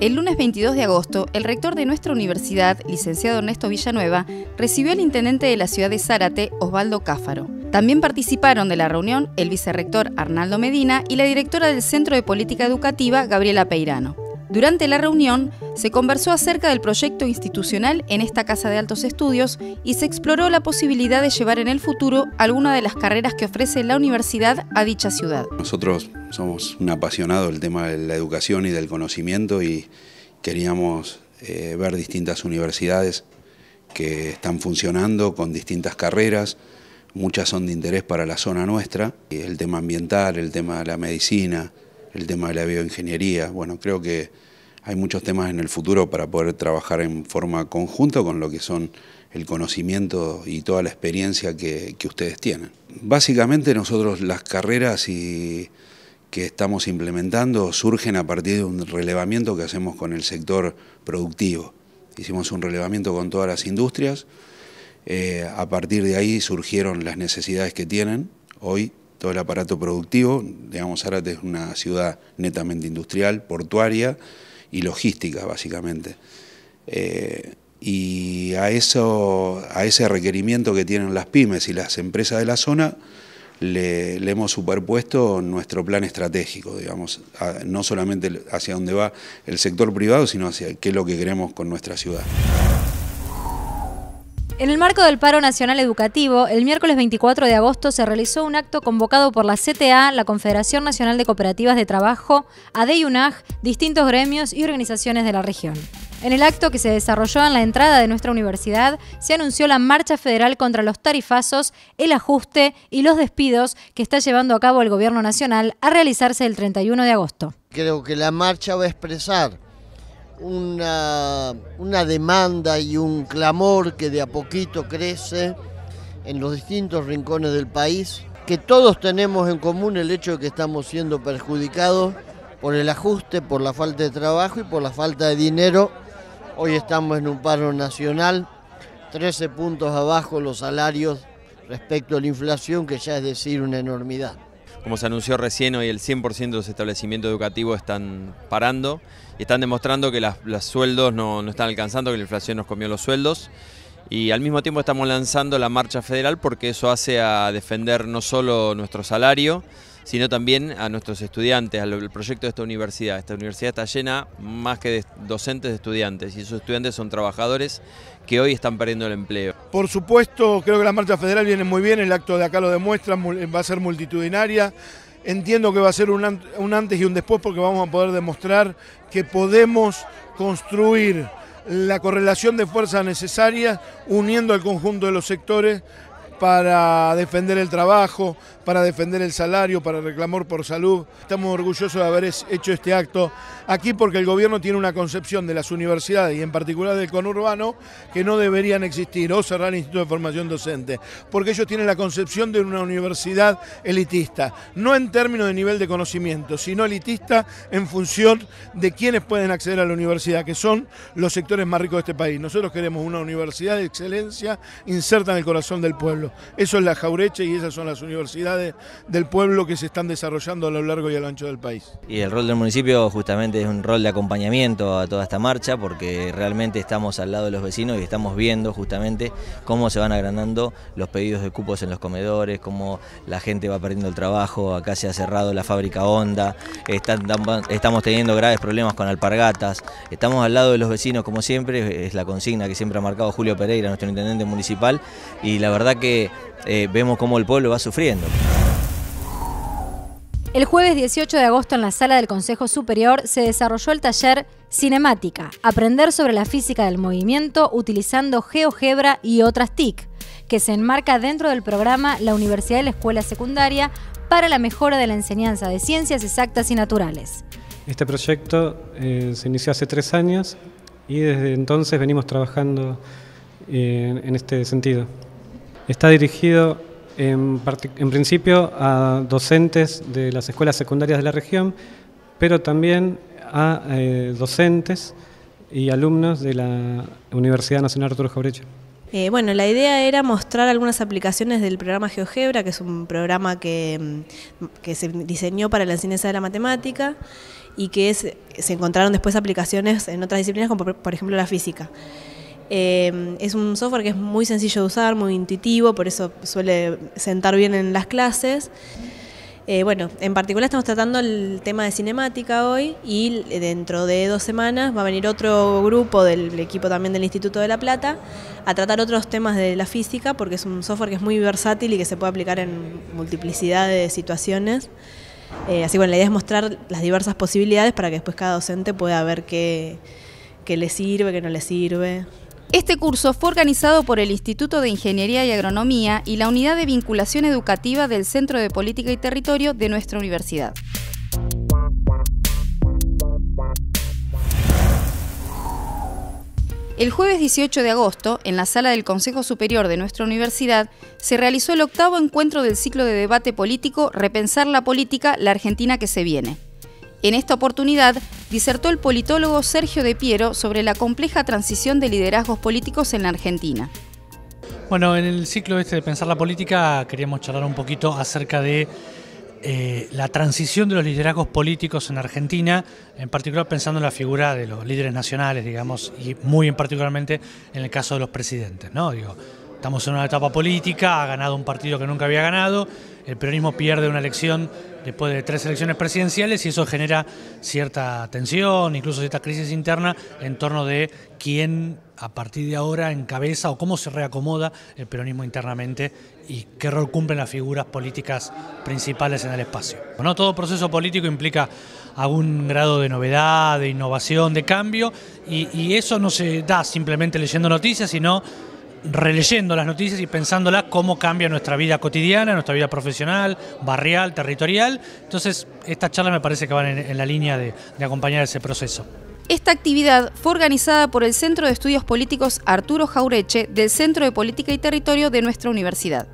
El lunes 22 de agosto, el rector de nuestra universidad, licenciado Ernesto Villanueva, recibió al intendente de la ciudad de Zárate, Osvaldo Cáfaro. También participaron de la reunión el vicerrector Arnaldo Medina y la directora del Centro de Política Educativa, Gabriela Peirano. Durante la reunión se conversó acerca del proyecto institucional en esta Casa de Altos Estudios y se exploró la posibilidad de llevar en el futuro alguna de las carreras que ofrece la universidad a dicha ciudad. Nosotros somos un apasionado del tema de la educación y del conocimiento y queríamos eh, ver distintas universidades que están funcionando con distintas carreras, muchas son de interés para la zona nuestra, el tema ambiental, el tema de la medicina, el tema de la bioingeniería. Bueno, creo que hay muchos temas en el futuro para poder trabajar en forma conjunta con lo que son el conocimiento y toda la experiencia que, ustedes tienen. Básicamente nosotros las carreras que estamos implementando surgen a partir de un relevamiento que hacemos con el sector productivo. Hicimos un relevamiento con todas las industrias, eh, a partir de ahí surgieron las necesidades que tienen hoy todo el aparato productivo. Digamos, Zárate es una ciudad netamente industrial, portuaria y logística, básicamente. Eh, y a, eso, a ese requerimiento que tienen las pymes y las empresas de la zona, le, hemos superpuesto nuestro plan estratégico, digamos, no solamente hacia dónde va el sector privado, sino hacia qué es lo que queremos con nuestra ciudad. En el marco del paro nacional educativo, el miércoles 24 de agosto se realizó un acto convocado por la CTA, la Confederación Nacional de Cooperativas de Trabajo, ADEIUNAG, distintos gremios y organizaciones de la región. En el acto que se desarrolló en la entrada de nuestra universidad, se anunció la marcha federal contra los tarifazos, el ajuste y los despidos que está llevando a cabo el Gobierno Nacional a realizarse el 31 de agosto. Creo que la marcha va a expresar una, demanda y un clamor que de a poquito crece en los distintos rincones del país, que todos tenemos en común el hecho de que estamos siendo perjudicados por el ajuste, por la falta de trabajo y por la falta de dinero. Hoy estamos en un paro nacional, 13 puntos abajo los salarios respecto a la inflación, que ya es decir una enormidad como se anunció recién, hoy el 100% de los establecimientos educativos están parando y están demostrando que las, los sueldos no, no están alcanzando, que la inflación nos comió los sueldos. Y al mismo tiempo estamos lanzando la marcha federal porque eso hace a defender no solo nuestro salario, sino también a nuestros estudiantes, al proyecto de esta universidad. Esta universidad está llena más que de docentes de estudiantes y esos estudiantes son trabajadores que hoy están perdiendo el empleo. Por supuesto, creo que la marcha federal viene muy bien, el acto de acá lo demuestra, eh, va a ser multitudinaria. Entiendo que va a ser un, antes y un después porque vamos a poder demostrar que podemos construir la correlación de fuerzas necesarias uniendo al conjunto de los sectores para defender el trabajo, para defender el salario, para reclamar por salud. Estamos orgullosos de haber hecho este acto aquí porque el gobierno tiene una concepción de las universidades y en particular del conurbano que no deberían existir o cerrar el Instituto de Formación Docente, porque ellos tienen la concepción de una universidad elitista, no en términos de nivel de conocimiento, sino elitista en función de quienes pueden acceder a la universidad, que son los sectores más ricos de este país. Nosotros queremos una universidad de excelencia inserta en el corazón del pueblo. Eso es la jaureche y esas son las universidades del pueblo que se están desarrollando a lo largo y a lo ancho del país. Y el rol del municipio justamente es un rol de acompañamiento a toda esta marcha porque realmente estamos al lado de los vecinos y estamos viendo justamente cómo se van agrandando los pedidos de cupos en los comedores, cómo la gente va perdiendo el trabajo, acá se ha cerrado la fábrica Honda, estamos teniendo graves problemas con alpargatas, estamos al lado de los vecinos como siempre, es la consigna que siempre ha marcado Julio Pereira, nuestro intendente municipal, y la verdad que eh, vemos cómo el pueblo va sufriendo. El jueves 18 de agosto en la sala del Consejo Superior se desarrolló el taller Cinemática, aprender sobre la física del movimiento utilizando GeoGebra y otras TIC, que se enmarca dentro del programa La Universidad de la Escuela Secundaria para la mejora de la enseñanza de ciencias exactas y naturales. Este proyecto eh, se inició hace tres años y desde entonces venimos trabajando eh, en este sentido. Está dirigido en, principio a docentes de las escuelas secundarias de la región, pero también a eh, docentes y alumnos de la Universidad Nacional Arturo Jabrecho. Eh, bueno, la idea era mostrar algunas aplicaciones del programa GeoGebra, que es un programa que, mm, se diseñó para la enseñanza de la matemática y que se encontraron después aplicaciones en otras disciplinas, como por ejemplo la física. Em, es un software que es muy sencillo de usar, muy intuitivo, por eso suele sentar bien en las clases. Eh, bueno, en particular estamos tratando el tema de cinemática hoy y dentro de dos semanas va a venir otro grupo del equipo también del Instituto de La Plata a tratar otros temas de la física porque es un software que es muy versátil y que se puede aplicar en multiplicidad de situaciones. Eh, así que bueno, la idea es mostrar las diversas posibilidades para que después cada docente pueda ver qué le sirve, qué no le sirve. Este curso fue organizado por el Instituto de Ingeniería y Agronomía y la Unidad de Vinculación Educativa del Centro de Política y Territorio de nuestra universidad. El jueves 18 de agosto, en la sala del Consejo Superior de nuestra universidad, se realizó el octavo encuentro del ciclo de debate político Repensar la política, la Argentina que se viene. En esta oportunidad, disertó el politólogo Sergio De Piero sobre la compleja transición de liderazgos políticos en la Argentina. Bueno, en el ciclo este de Pensar la Política queríamos charlar un poquito acerca de eh, la transición de los liderazgos políticos en Argentina, en particular pensando en la figura de los líderes nacionales, digamos, y muy en particularmente en el caso de los presidentes, ¿no? Digo, Estamos en una etapa política, ha ganado un partido que nunca había ganado, el peronismo pierde una elección después de tres elecciones presidenciales y eso genera cierta tensión, incluso cierta crisis interna en torno de quién a partir de ahora encabeza o cómo se reacomoda el peronismo internamente y qué rol cumplen las figuras políticas principales en el espacio. Bueno, todo proceso político implica algún grado de novedad, de innovación, de cambio y eso no se da simplemente leyendo noticias, sino releyendo las noticias y pensándolas cómo cambia nuestra vida cotidiana, nuestra vida profesional, barrial, territorial. Entonces, esta charla me parece que van en, la línea de, de acompañar ese proceso. Esta actividad fue organizada por el Centro de Estudios Políticos Arturo Jaureche del Centro de Política y Territorio de nuestra universidad.